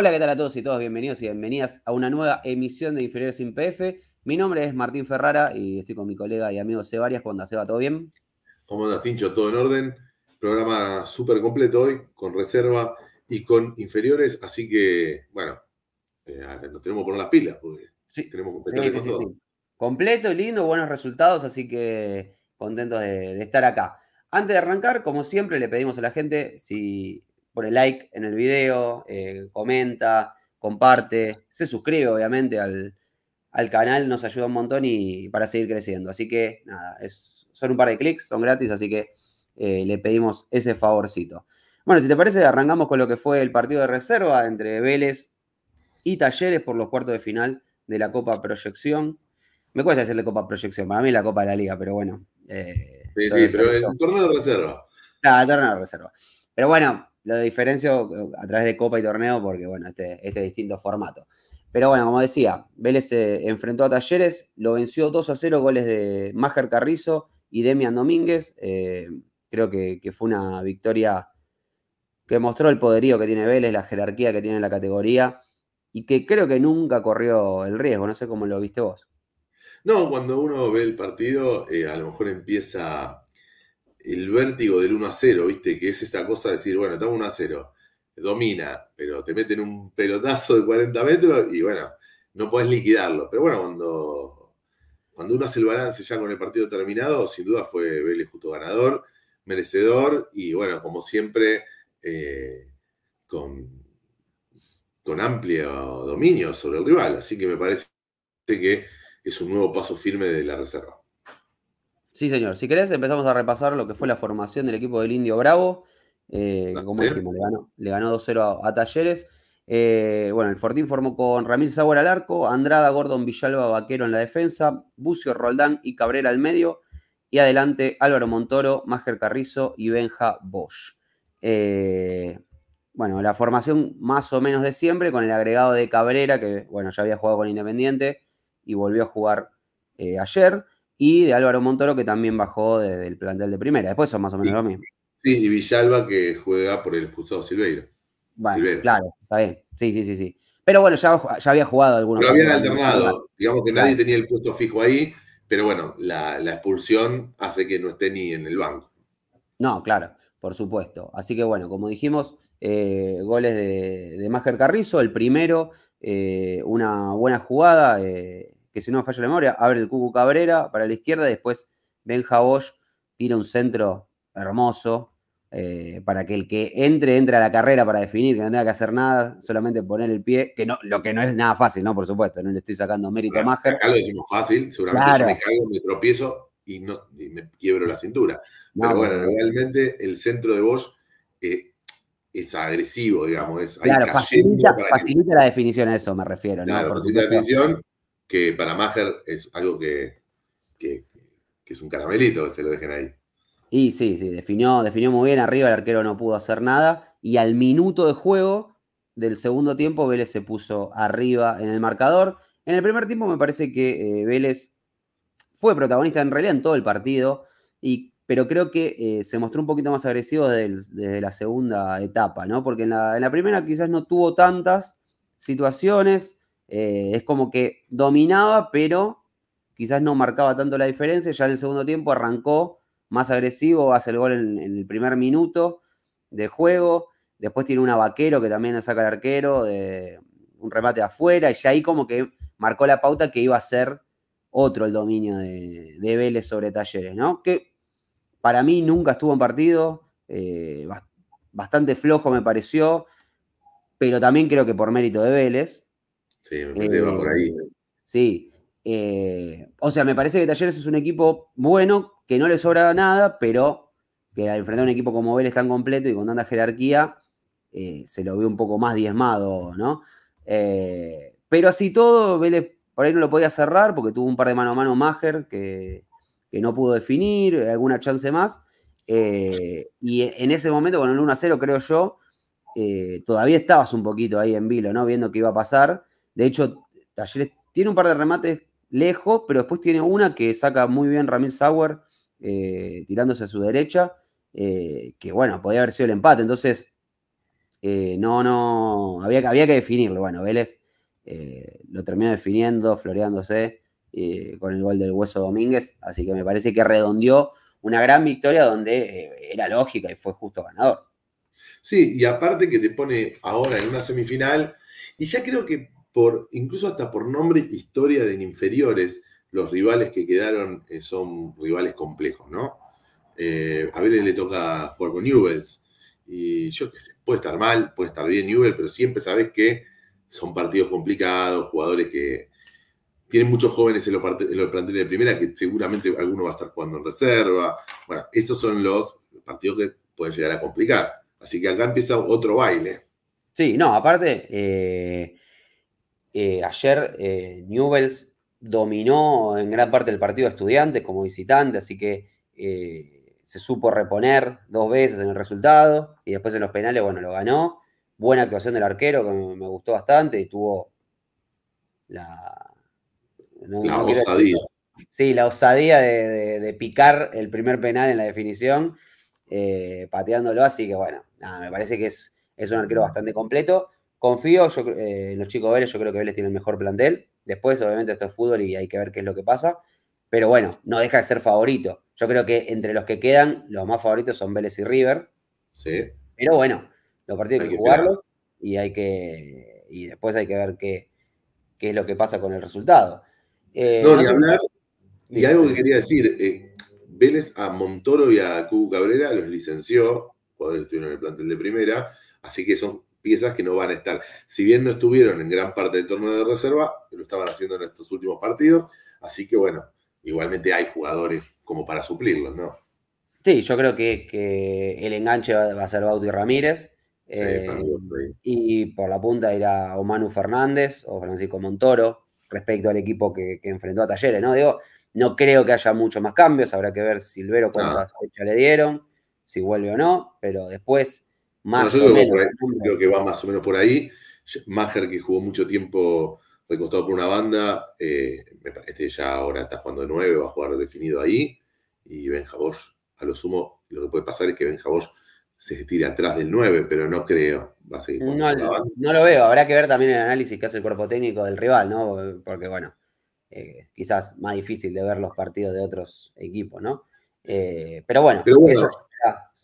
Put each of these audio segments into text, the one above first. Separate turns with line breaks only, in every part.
Hola, ¿qué tal a todos y todas? Bienvenidos y bienvenidas a una nueva emisión de Inferiores sin PF. Mi nombre es Martín Ferrara y estoy con mi colega y amigo Sebarias. ¿Cómo andas, Seba? ¿Todo bien? ¿Cómo andas,
Tincho? ¿Todo en orden? Programa súper completo hoy, con reserva y con inferiores. Así que, bueno, eh, nos tenemos que poner las pilas porque sí. tenemos completar sí, sí,
Completo, lindo, buenos resultados. Así que contentos de estar acá. Antes de arrancar, como siempre, le pedimos a la gente si por el like en el video, eh, comenta, comparte, se suscribe obviamente al, canal, nos ayuda un montón y, para seguir creciendo. Así que nada, son un par de clics, son gratis, así que eh, le pedimos ese favorcito. Bueno, si te parece, arrancamos con lo que fue el partido de reserva entre Vélez y Talleres por los cuartos de final de la Copa Proyección. Me cuesta decirle Copa Proyección, para mí es la Copa de la Liga, pero bueno. Eh, sí, sí, pero el torneo de reserva. Ah, el torneo de reserva. Pero bueno, lo diferencio eh, a través de Copa y Torneo porque, bueno, este, este distinto formato. Pero bueno, como decía, Vélez se enfrentó a Talleres, lo venció 2 a 0, goles de Májer Carrizo y Demian Domínguez. Eh, creo que, fue una victoria que mostró el poderío que tiene Vélez, la jerarquía que tiene la categoría y que creo que nunca corrió el riesgo. No sé cómo lo viste vos.
No, cuando uno ve el partido, eh, a lo mejor empieza el vértigo del 1 a 0, ¿viste? Que es esta cosa de decir, bueno, estamos 1 a 0, domina, pero te meten un pelotazo de 40 metros y bueno, no podés liquidarlo. Pero bueno, cuando, cuando uno hace el balance ya con el partido terminado, sin duda fue Vélez justo ganador, merecedor y bueno, como siempre, eh, con, con amplio dominio sobre el rival. Así que me parece que es un nuevo paso firme de la reserva.
Sí, señor. Si querés, empezamos a repasar lo que fue la formación del equipo del Indio Bravo, eh, como dijimos, le ganó, 2-0 a, Talleres. Eh, bueno, el Fortín formó con Ramil Sauer al arco, Andrada, Gordon, Villalba, Vaquero en la defensa, Bucio, Roldán y Cabrera al medio, y adelante Álvaro Montoro, Máger Carrizo y Benja Bosch. Eh, bueno, la formación más o menos de siempre, con el agregado de Cabrera, que bueno, ya había jugado con Independiente y volvió a jugar ayer y de Álvaro Montoro, que también bajó del plantel de primera. Después son más o menos lo mismo.
Sí, y Villalba, que juega por el expulsado Silveira. Bueno,
claro, está bien. Sí, sí, sí, sí. Pero bueno, ya, ya había jugado algunos. Pero habían alternado. Digamos que nadie tenía
el puesto fijo ahí, pero bueno, la, expulsión hace que no esté ni en el banco.
No, claro, por supuesto. Así que bueno, como dijimos, eh, goles de, de Máger Carrizo, el primero, eh, una buena jugada, eh, si no me falla la memoria, abre el Cucu Cabrera para la izquierda, y después Benja Bosch tira un centro hermoso eh, para que el que entre, entre a la carrera para definir, que no tenga que hacer nada, solamente poner el pie, que no, lo que no es nada fácil, ¿no? Por supuesto, no le estoy sacando mérito a Acá lo
decimos fácil, seguramente claro. yo me caigo, me tropiezo y, me quiebro la cintura. Pero bueno, realmente el centro de Bosch eh, es agresivo, digamos. claro, facilita,
la definición a eso, me refiero. ¿no? facilita la definición
que para Maher es algo que, es un caramelito se lo dejen ahí.
Y sí, sí, definió, definió muy bien arriba, el arquero no pudo hacer nada y al minuto de juego del segundo tiempo Vélez se puso arriba en el marcador. En el primer tiempo me parece que eh, Vélez fue protagonista en realidad en todo el partido, y, pero creo que eh, se mostró un poquito más agresivo desde, la segunda etapa, ¿no? Porque en la, en la, primera quizás no tuvo tantas situaciones, eh, es como que dominaba, pero quizás no marcaba tanto la diferencia. Ya en el segundo tiempo arrancó más agresivo, hace el gol en, el primer minuto de juego. Después tiene una vaquero que también le saca el arquero de un remate afuera. Y ahí como que marcó la pauta que iba a ser otro el dominio de, de Vélez sobre Talleres, ¿no? Que para mí nunca estuvo en partido. Eh, bastante flojo me pareció. Pero también creo que por mérito de Vélez. Sí, me por ahí. Eh, sí. Eh, o sea, me parece que Talleres es un equipo bueno, que no le sobra nada, pero que al enfrentar un equipo como Vélez tan completo y con tanta jerarquía, eh, se lo ve un poco más diezmado, ¿no? pero así todo, Vélez por ahí no lo podía cerrar porque tuvo un par de mano a mano Mager que, no pudo definir, alguna chance más. y en ese momento, con el 1 0, creo yo, todavía estabas un poquito ahí en vilo, ¿no? Viendo qué iba a pasar. De hecho, Talleres tiene un par de remates lejos, pero después tiene una que saca muy bien Ramil Sauer eh, tirándose a su derecha, eh, que bueno, podía haber sido el empate. Entonces, eh, no, no, había, había que definirlo. Bueno, Vélez lo terminó definiendo, floreándose con el gol del Hueso Domínguez, así que me parece que redondeó una gran victoria donde era lógica y fue justo ganador.
Sí, y aparte que te pone ahora en una semifinal, y ya creo que incluso hasta por nombre historia de inferiores, los rivales que quedaron eh, son rivales complejos, ¿no? Eh, a Vélez le toca jugar con Newells. Y yo qué sé, puede estar mal, puede estar bien Newell, pero siempre sabes que son partidos complicados, jugadores que tienen muchos jóvenes en los, planteles de primera que seguramente alguno va a estar jugando en reserva. Bueno, esos son los partidos que pueden llegar a complicar. Así que acá empieza otro baile.
Sí, no, aparte, eh, eh, ayer Newbels eh, Newells dominó en gran parte el partido de Estudiantes como visitante, así que eh, se supo reponer dos veces en el resultado y después en los penales, bueno, lo ganó. Buena actuación del arquero que me, gustó bastante y tuvo la. osadía. Sí, la osadía de, picar el primer penal en la definición, pateándolo, así que bueno, me parece que es un arquero bastante completo. Confío yo, eh, en los chicos Vélez, yo creo que Vélez tiene el mejor plantel. Después, obviamente, esto es fútbol y hay que ver qué es lo que pasa. Pero bueno, no deja de ser favorito. Yo creo que entre los que quedan, los más favoritos son Vélez y River. Sí. Pero bueno, los partidos hay que, jugarlos y hay que. Y después hay que ver qué, qué es lo que pasa con el resultado. Eh, no, ni hablar. Y algo que quería
decir, eh, Vélez a Montoro y a Cubo Cabrera los licenció, por estuvieron en el plantel de primera, así que son esas que no van a estar. Si bien no estuvieron en gran parte del torneo de reserva, lo estaban haciendo en estos últimos partidos, así que bueno, igualmente hay jugadores como para suplirlos, ¿no?
Sí, yo creo que, el enganche va, a ser Bauti Ramírez. Eh, y por la punta irá o Manu Fernández o Francisco Montoro respecto al equipo que, enfrentó a Talleres, ¿no? Digo, no creo que haya muchos más cambios, habrá que ver Silvero cuántas fechas le dieron, si vuelve o no, pero después más Que va más o
menos por ahí. Maher, que jugó mucho tiempo recostado por una banda, eh, este ya ahora está jugando de nueve, va a jugar definido ahí. Y Benja a lo sumo, lo que puede pasar es que Benja se tire atrás del 9, pero no creo. Va a seguir no,
lo, veo, habrá que ver también el análisis que hace el cuerpo técnico del rival, ¿no? Porque, bueno, eh, quizás más difícil de ver los partidos de otros equipos, ¿no? Eh, pero bueno, pero eso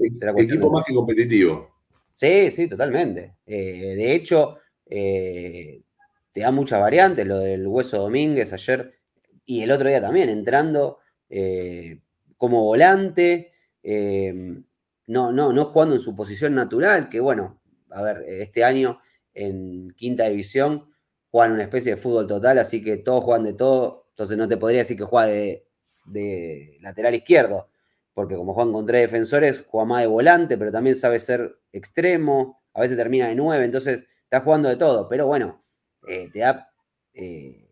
e- equipo más que competitivo. Sí, sí, totalmente. Eh, de hecho, eh, te da muchas variantes, lo del Hueso Domínguez ayer
y el otro día también,
entrando eh, como volante, no, no, no jugando en su posición natural, que bueno, a ver, este año en quinta división juegan una especie de fútbol total, así que todos juegan de todo, entonces no te podría decir que juega de lateral izquierdo, porque como Juan con tres defensores, juega más de volante, pero también sabe ser extremo, a veces termina de nueve, entonces está jugando de todo, pero bueno, eh, te da, eh,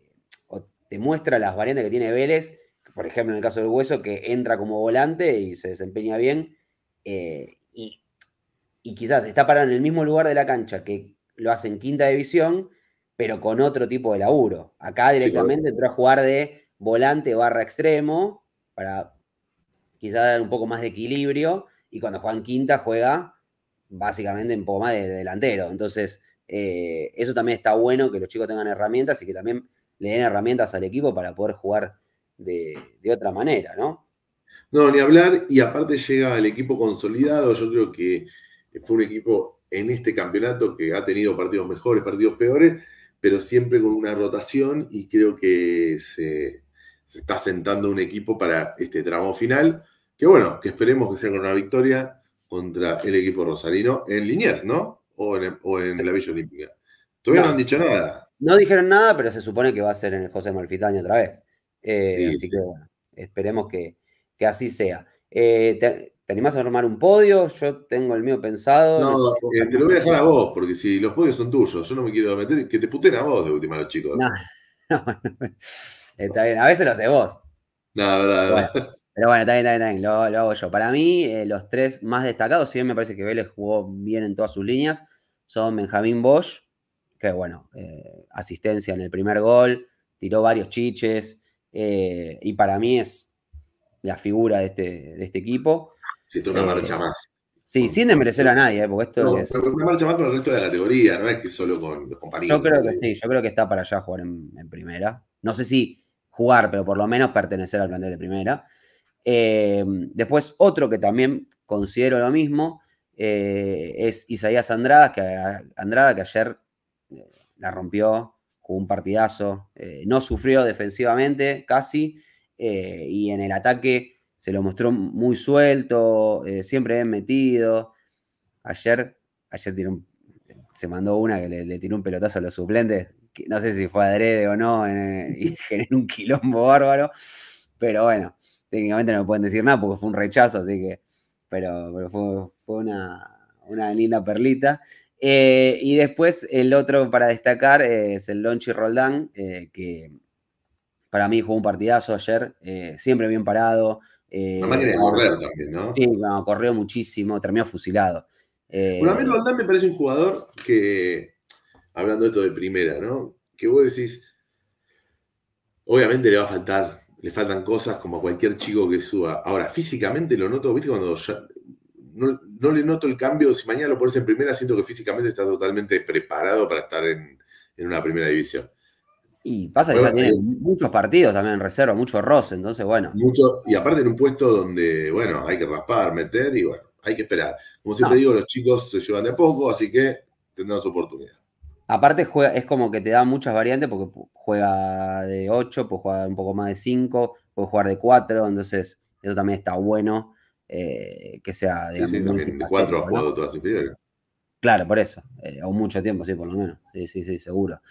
te muestra las variantes que tiene Vélez, por ejemplo en el caso del Hueso, que entra como volante y se desempeña bien, eh, y, quizás está parado en el mismo lugar de la cancha que lo hace en quinta división, pero con otro tipo de laburo. Acá directamente sí, a jugar de volante barra extremo para quizás dar un poco más de equilibrio. Y cuando Juan Quinta juega básicamente en poma de, de delantero. Entonces, eh, eso también está bueno que los chicos tengan herramientas y que también le den herramientas al equipo para poder jugar de, otra manera, ¿no?
No, ni hablar. Y aparte llega el equipo consolidado. Yo creo que fue un equipo en este campeonato que ha tenido partidos mejores, partidos peores, pero siempre con una rotación y creo que se, se está sentando un equipo para este tramo final que bueno, que esperemos que sea con una victoria contra el equipo rosarino en Liniers, ¿no? O en, la Villa Olímpica. Todavía no, han dicho nada.
No dijeron nada, pero se supone que va a ser en el José Malfitaño otra vez. Eh, así que bueno, esperemos que, así sea. Eh, te, animás a armar un podio? Yo tengo el mío pensado. No, eh, te lo voy a dejar a vos,
porque si los podios son tuyos, yo no me quiero meter, que te puten a vos de última los chicos. no, no, está bien,
a veces lo haces vos. No, verdad, no. verdad. Pero bueno, también también también lo, hago yo. Para mí, eh, los tres más destacados, si bien me parece que Vélez jugó bien en todas sus líneas, son Benjamín Bosch, que bueno, eh, asistencia en el primer gol, tiró varios chiches, eh, y para mí es la figura de este, de este equipo. Si tú una marcha más. Sí, sin desmerecer a nadie, porque esto es. Pero
una marcha más con el resto de la categoría, no es que solo con los compañeros. Yo creo que
sí, yo creo que está para allá jugar en, en primera. No sé si jugar, pero por lo menos pertenecer al plantel de primera. Eh, después otro que también considero lo mismo eh, es Isaías Andrada, que, que ayer eh, la rompió, jugó un partidazo, no sufrió defensivamente casi, y en el ataque se lo mostró muy suelto, siempre bien metido. Ayer, ayer tiró se mandó una que le, tiró un pelotazo a los suplentes, no sé si fue adrede o no, y generó un quilombo bárbaro, pero bueno técnicamente no me pueden decir nada porque fue un rechazo, así que, pero, fue, una, linda perlita. Eh, y después el otro para destacar eh, es el Lonchi Roldán, eh, que para mí jugó un partidazo ayer, siempre bien parado. La correr también, ¿no? Sí, corrió muchísimo, terminó fusilado. bueno, a mí
Roldán me parece un jugador que, hablando de esto de primera, ¿no? Que vos decís, obviamente le va a faltar le faltan cosas como a cualquier chico que suba. Ahora, físicamente lo noto, ¿viste? Cuando no, le noto el cambio, si mañana lo pones en primera, siento que físicamente está totalmente preparado para estar en, una primera división.
Y pasa que tiene eh, muchos partidos también en reserva, mucho arroz entonces bueno. Mucho, y aparte en un puesto donde, bueno, hay que
raspar, meter y bueno, hay que esperar. Como siempre digo, los chicos se llevan de poco, así que tendrán su oportunidad.
Aparte juega, es como que te da muchas variantes porque juega de 8, puede jugar un poco más de 5, puede jugar de 4, entonces eso también está bueno eh, que sea de 4 a 4 Claro, por eso, eh, o mucho tiempo, sí, por lo menos, sí, sí, sí, seguro.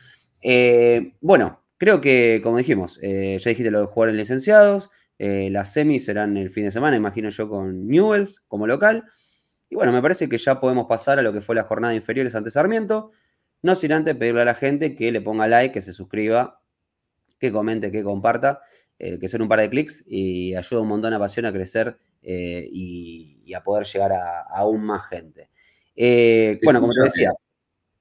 Eh, bueno, creo que, como dijimos, ya dijiste lo de en licenciados, las semis serán el fin de semana, imagino yo, con Newells como local. Y bueno, me parece que ya podemos pasar a lo que fue la jornada inferiores ante Sarmiento. No sin antes pedirle a la gente que le ponga like, que se suscriba, que comente, que comparta, eh, que son un par de clics y ayuda un montón a Pasión a crecer eh, y, a poder llegar a, aún más gente. Eh, bueno, como te decía.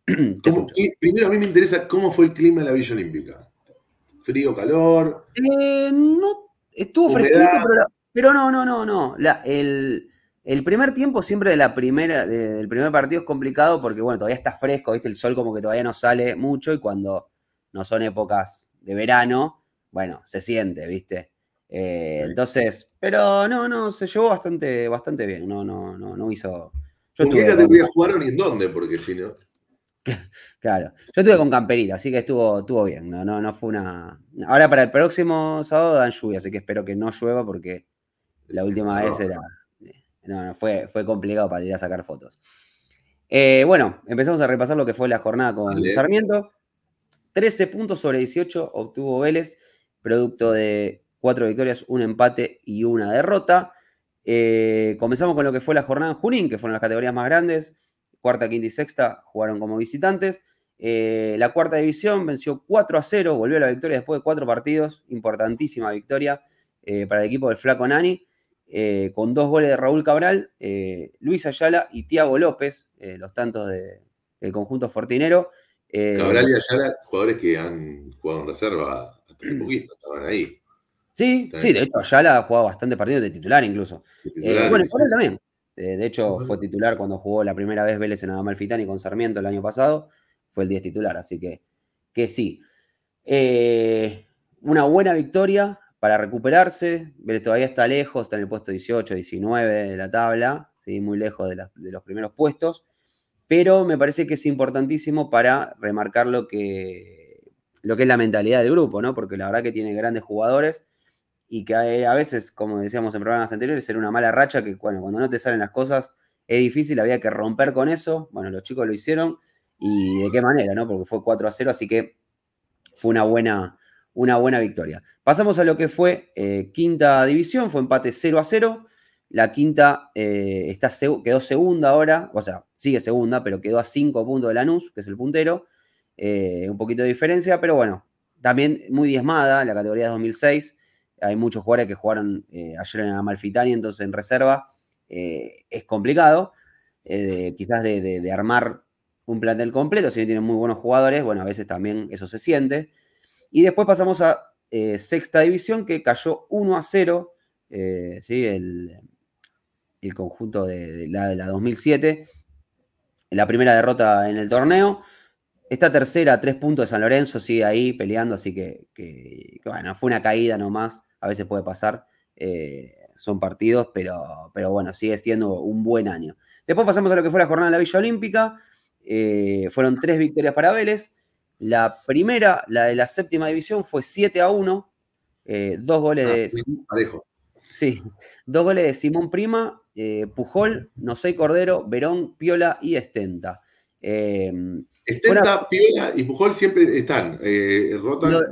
primero a mí me
interesa cómo fue el clima de la Villa Olímpica. ¿Frío, calor?
no, estuvo fresquito, pero, no, no, no, no. El primer tiempo siempre la primera, del primer partido es complicado porque, bueno, todavía está fresco, ¿viste? El sol como que todavía no sale mucho y cuando no son épocas de verano, bueno, se siente, ¿viste? Eh, entonces, pero no, no, se llevó bastante, bastante bien, no, no, no, no hizo... Yo ¿Con qué que jugar
en dónde? Porque si no...
Claro, yo estuve con camperita, así que estuvo, estuvo bien, no, no, no fue una... Ahora para el próximo sábado dan lluvia, así que espero que no llueva porque la última vez era... No, no, fue, fue complicado para ir a sacar fotos. Eh, bueno, empezamos a repasar lo que fue la jornada con Sarmiento. 13 puntos sobre 18 obtuvo Vélez, producto de cuatro victorias, un empate y una derrota. Eh, comenzamos con lo que fue la jornada en Junín, que fueron las categorías más grandes. Cuarta, quinta y sexta jugaron como visitantes. Eh, la cuarta división venció 4 a 0, volvió a la victoria después de cuatro partidos. Importantísima victoria para el equipo del Flaco Nani. Eh, con dos goles de Raúl Cabral, eh, Luis Ayala y Tiago López, eh, los tantos del conjunto fortinero. Cabral y Ayala,
jugadores que han jugado en reserva hasta hace poquito, estaban ahí.
Sí, sí, de hecho Ayala ha jugado bastante partidos de titular incluso. De titular, bueno, también. de hecho, fue titular cuando jugó la primera vez Vélez en Amalfitani con Sarmiento el año pasado. Fue el 10 titular, así que, que sí. una buena victoria para recuperarse. pero eh, todavía está lejos, está en el puesto 18, 19 de la tabla, ¿sí? muy lejos de, los primeros puestos, pero me parece que es importantísimo para remarcar lo que, lo que es la mentalidad del grupo, ¿no? porque la verdad que tiene grandes jugadores y que eh, a, veces, como decíamos en programas anteriores, era una mala racha que cuando no te salen las cosas es difícil, había que romper con eso, bueno, los chicos lo hicieron y de qué manera, ¿no? porque fue 4 a 0, así que fue una buena una buena victoria. Pasamos a lo que fue eh, quinta división, fue empate 0 a 0. La quinta eh, está, quedó segunda ahora, o sea, sigue segunda, pero quedó a 5 puntos de Lanús, que es el puntero. Eh, un poquito de diferencia, pero bueno, también muy diezmada la categoría de 2006. Hay muchos jugadores que jugaron ayer en Amalfitani, entonces en reserva es complicado. quizás de, de armar un plantel completo, si bien tienen muy buenos jugadores, bueno, a veces también eso se siente. Y después pasamos a eh, sexta división, que cayó 1 a 0, eh, el, conjunto de, la, de la 2007, la primera derrota en el torneo. Esta tercera, tres puntos de San Lorenzo, sigue ahí peleando, así que, bueno, fue una caída nomás, a veces puede pasar, eh, son partidos, pero, pero bueno, sigue siendo un buen año. Después pasamos a lo que fue la jornada de la Villa Olímpica, fueron tres victorias para Vélez, la primera, la de la séptima división, fue 7 a 1. Eh, dos goles ah, de. Sí, dos goles de Simón Prima, eh, Pujol, No soy Cordero, Verón, Piola y Estenta. Em, Estenta, Piola y Pujol
siempre están. Eh, rotan, lo,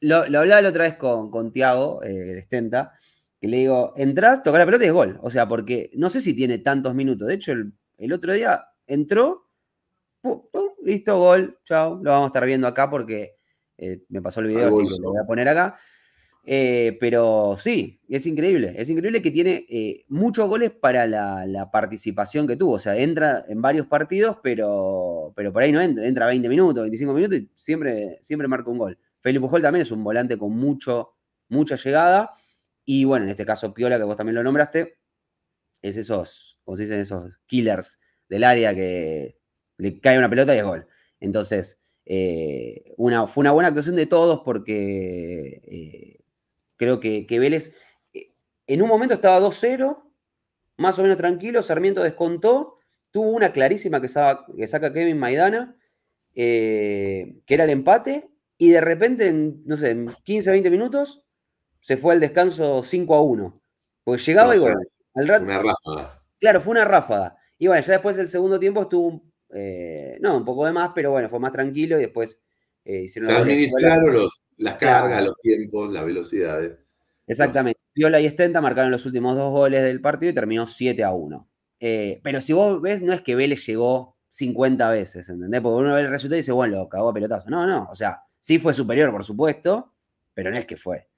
lo, hablaba la otra vez con, con Tiago, Estenta, que le digo: entras, toca la pelota y es gol. O sea, porque no sé si tiene tantos minutos. De hecho, el, el otro día entró, listo, gol, chao. Lo vamos a estar viendo acá porque eh, me pasó el video, así que lo voy a poner acá. Eh, pero sí, es increíble. Es increíble que tiene eh, muchos goles para la, participación que tuvo. O sea, entra en varios partidos, pero, pero por ahí no entra. Entra 20 minutos, 25 minutos y siempre, siempre marca un gol. Felipe Pujol también es un volante con mucho, mucha llegada. Y bueno, en este caso Piola, que vos también lo nombraste, es esos, como se dicen, esos killers del área que le cae una pelota y es gol. Entonces, eh, una, fue una buena actuación de todos porque eh, creo que, Vélez eh, en un momento estaba 2-0, más o menos tranquilo, Sarmiento descontó, tuvo una clarísima que, saca, Kevin Maidana, que era el empate, y de repente, no sé, en 15, 20 minutos, se fue al descanso 5 a 1. Porque llegaba y bueno, al rato. Una Claro, fue una ráfaga. Y bueno, ya después del segundo tiempo estuvo un eh, no, un poco de más, pero bueno, fue más tranquilo y después eh, hicieron... las cargas, los tiempos,
las velocidades.
Exactamente. Viola y Estenta marcaron los últimos dos goles del partido y terminó 7 a 1. Eh, pero si vos ves, no es que Vélez llegó 50 veces, ¿entendés? Porque uno ve el resultado y dice, bueno, lo cagó a pelotazo. No, no, o sea, sí fue superior, por supuesto, pero no es que fue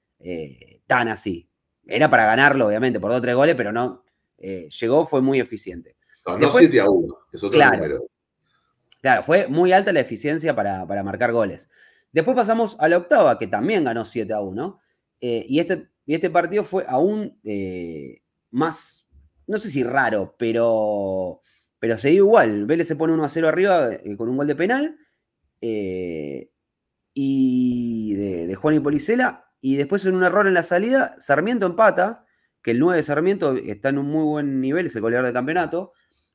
tan así. Era para ganarlo, obviamente, por dos o tres goles, pero no. llegó, fue muy eficiente. No, 7 a 1, es otro número. Claro, fue muy alta la eficiencia para, marcar goles. Después pasamos a la octava, que también ganó 7 a 1. Eh, y, este, este partido fue aún eh, más, no sé si raro, pero, pero se dio igual. Vélez se pone 1 a 0 arriba eh, con un gol de penal. y de, Juan y Policela. Y después en un error en la salida, Sarmiento empata, que el 9 de Sarmiento está en un muy buen nivel, es el goleador de campeonato.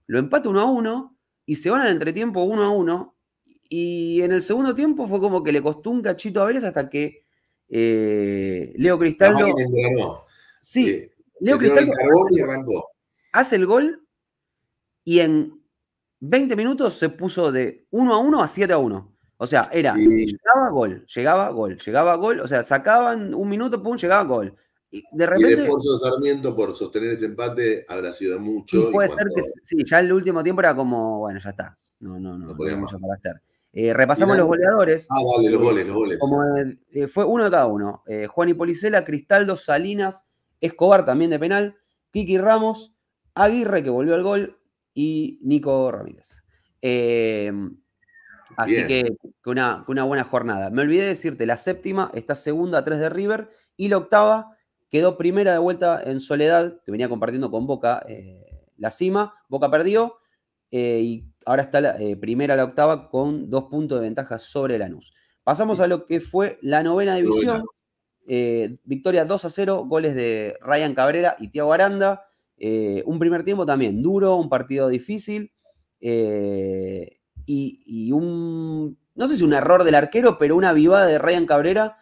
Lo empata 1 a 1 y se van al entretiempo uno a uno. Y en el segundo tiempo fue como que le costó un cachito a Vélez hasta que eh, Leo Cristaldo. sí, eh, Leo Cristaldo. hace el gol y en 20 minutos se puso de 1 a 1 a 7 a 1. O sea, era, llegaba gol, llegaba gol, llegaba gol, o sea, sacaban un minuto, pum, llegaba gol, de repente, el esfuerzo
de Sarmiento por sostener ese empate habrá sido mucho. puede ser que
sí, ya el último tiempo era como, bueno, ya está. No, no, no, hacer. Eh, repasamos los goleadores. Ah, vale, los goles, los goles. Eh, fue uno de cada uno. Eh, Juan y Policela, Cristaldo, Salinas, Escobar también de penal, Kiki Ramos, Aguirre que volvió al gol y Nico Ramírez. así que una, una buena jornada. Me olvidé decirte, la séptima está segunda a tres de River y la octava Quedó primera de vuelta en Soledad, que venía compartiendo con Boca eh, la cima. Boca perdió eh, y ahora está la, a eh, primera la octava con dos puntos de ventaja sobre Lanús. Pasamos a lo que fue la novena división. victoria 2 a 0, goles de Ryan Cabrera y Tiago Aranda. un primer tiempo también duro, un partido difícil. Y, y, un, no sé si un error del arquero, pero una vivada de Ryan Cabrera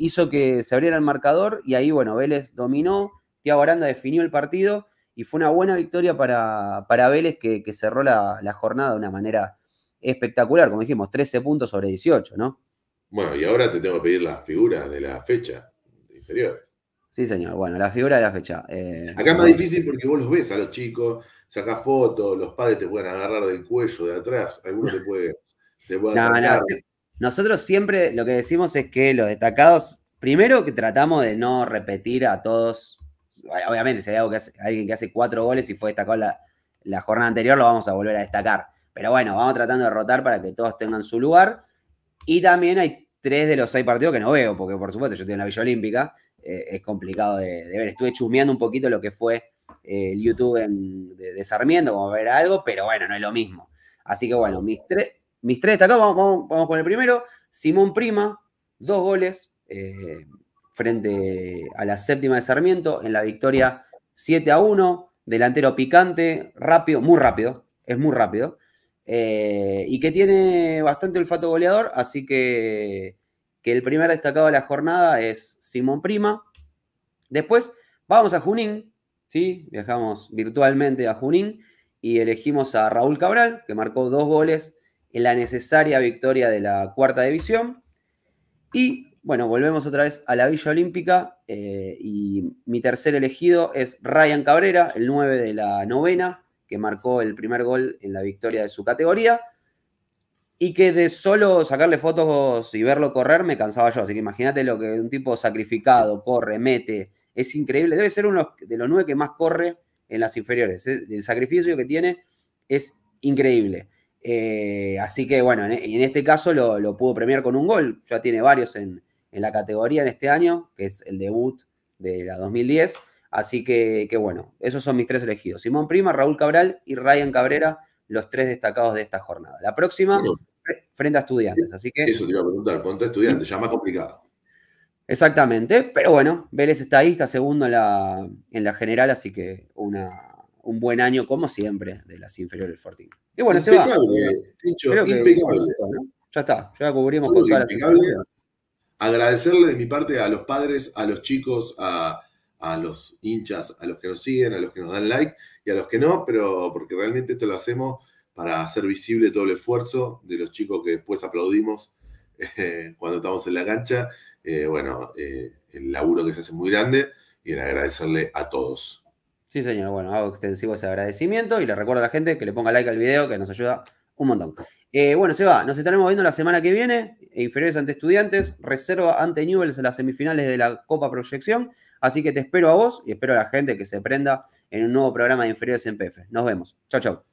hizo que se abriera el marcador y ahí, bueno, Vélez dominó, Tía Aranda definió el partido y fue una buena victoria para, para Vélez que, cerró la, jornada de una manera espectacular, como dijimos, 13 puntos sobre 18, ¿no?
Bueno, y ahora te tengo que pedir las figuras de la fecha inferiores.
Sí, señor. Bueno, las figuras de la fecha. Eh, Acá es más difícil
porque vos los ves a los chicos, sacás fotos, los padres te pueden agarrar del cuello, de atrás, algunos te pueden... Te
Nosotros siempre lo que decimos es que los destacados, primero que tratamos de no repetir a todos. Obviamente, si hay algo que alguien que hace cuatro goles y fue destacado la, jornada anterior, lo vamos a volver a destacar. Pero bueno, vamos tratando de rotar para que todos tengan su lugar. Y también hay tres de los seis partidos que no veo, porque por supuesto yo estoy en la Villa Olímpica, eh, es complicado de, ver. Estuve chusmeando un poquito lo que fue eh, el YouTube de, Sarmiento, como ver algo, pero bueno, no es lo mismo. Así que bueno, mis tres, mis tres destacados, vamos, vamos, con el primero. Simón Prima, dos goles eh, frente a la séptima de Sarmiento en la victoria 7 a 1. Delantero picante, rápido, muy rápido, es muy rápido. Eh, y que tiene bastante olfato goleador, así que, que el primer destacado de la jornada es Simón Prima. Después vamos a Junín, ¿sí? viajamos virtualmente a Junín y elegimos a Raúl Cabral, que marcó dos goles en la necesaria victoria de la cuarta división. Y bueno, volvemos otra vez a la Villa Olímpica eh, y mi tercer elegido es Ryan Cabrera, el 9 de la novena, que marcó el primer gol en la victoria de su categoría y que de solo sacarle fotos y verlo correr me cansaba yo. Así que imagínate lo que un tipo sacrificado corre, mete, es increíble. Debe ser uno de los nueve que más corre en las inferiores. El sacrificio que tiene es increíble. Eh, así que bueno, en, en este caso lo, pudo premiar con un gol. Ya tiene varios en, la categoría en este año, que es el debut de la 2010. Así que, bueno, esos son mis tres elegidos. Simón Prima, Raúl Cabral y Ryan Cabrera, los tres destacados de esta jornada. La próxima, frente a estudiantes. Así
que, Eso te iba a preguntar, frente estudiantes, ya más complicado.
Exactamente, pero bueno, Vélez está ahí, está segundo la, en la general, así que una, un buen año, como siempre, de las inferiores del Fortín. Y bueno, se va. impecable. Eh, ya está, ya cubrimos
Agradecerle de mi parte a los padres, a los chicos, a, los hinchas, a los que nos siguen, a los que nos dan like y a los que no, pero porque realmente esto lo hacemos para hacer visible todo el esfuerzo de los chicos que después aplaudimos eh, cuando estamos en la cancha. Eh, bueno, el laburo que se hace muy grande
y en agradecerle a todos. Sí, señor. Bueno, hago extensivo ese agradecimiento y le recuerdo a la gente que le ponga like al video, que nos ayuda un montón. Eh, bueno, se va. Nos estaremos viendo la semana que viene. Eh, inferiores ante estudiantes, reserva ante Newells en las semifinales de la Copa Proyección. Así que te espero a vos y espero a la gente que se prenda en un nuevo programa de Inferiores en PF. Nos vemos. Chau, chau.